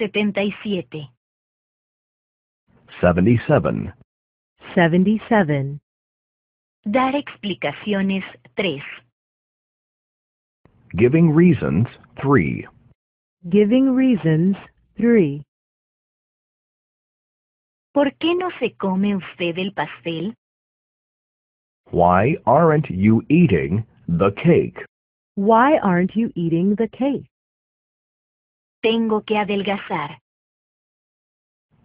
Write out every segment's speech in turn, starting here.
77 77 77 Dar explicaciones 3 Giving reasons 3 Giving reasons 3 ¿Por qué no se come usted el pastel? Why aren't you eating the cake? Why aren't you eating the cake? Tengo que adelgazar.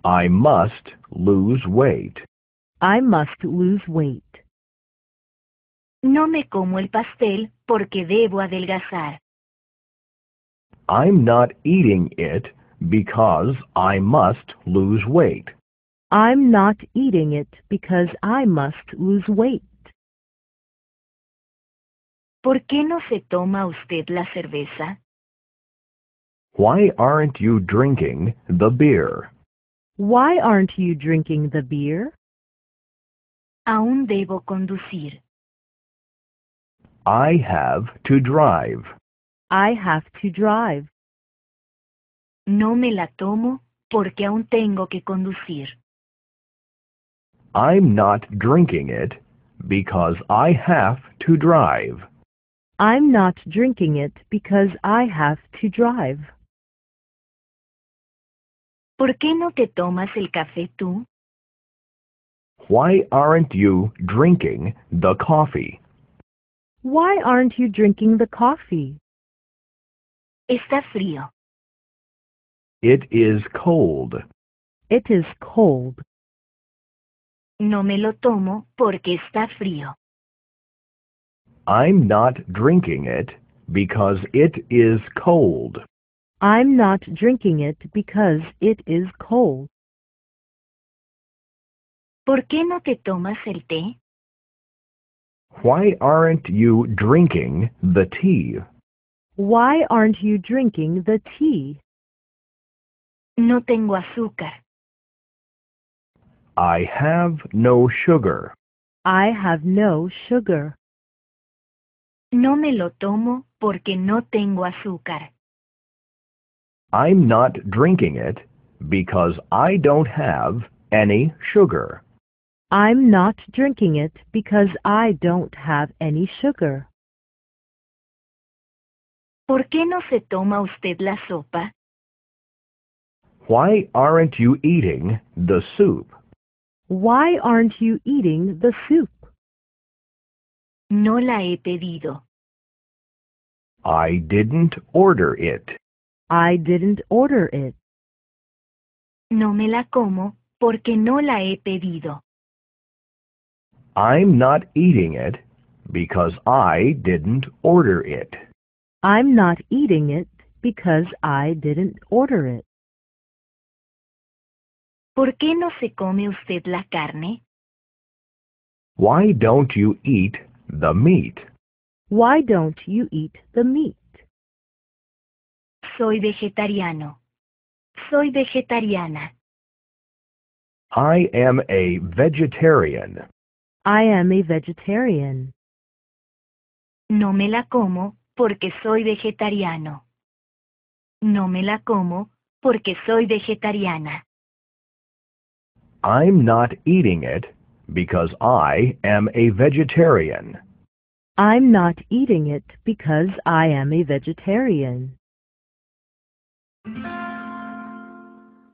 I must lose weight. I must lose weight. No me como el pastel porque debo adelgazar. I'm not eating it because I must lose weight. I'm not eating it because I must lose weight. ¿Por qué no se toma usted la cerveza? Why aren't you drinking the beer? Why aren't you drinking the beer? Aún debo conducir. I have to drive. I have to drive. No me la tomo porque aún tengo que conducir. I'm not drinking it because I have to drive. I'm not drinking it because I have to drive. ¿Por qué no te tomas el café tú? Why aren't you drinking the coffee? Why aren't you drinking the coffee? Está frío. It is cold. It is cold. No me lo tomo porque está frío. I'm not drinking it because it is cold. I'm not drinking it because it is cold. ¿Por qué no te tomas el té? Why aren't you drinking the tea? Why aren't you drinking the tea? No tengo azúcar. I have no sugar. I have no sugar. No me lo tomo porque no tengo azúcar. I'm not drinking it because I don't have any sugar. I'm not drinking it because I don't have any sugar. ¿Por qué no se toma usted la sopa? Why aren't you eating the soup? Why aren't you eating the soup? No la he pedido. I didn't order it. I didn't order it. No me la como porque no la he pedido. I'm not eating it because I didn't order it. I'm not eating it because I didn't order it. ¿Por qué no se come usted la carne? Why don't you eat the meat? Why don't you eat the meat? Soy vegetariano. Soy vegetariana. I am a vegetarian. I am a vegetarian. No me la como porque soy vegetariano. No me la como porque soy vegetariana. I'm not eating it because I am a vegetarian. I'm not eating it because I am a vegetarian. Thank you.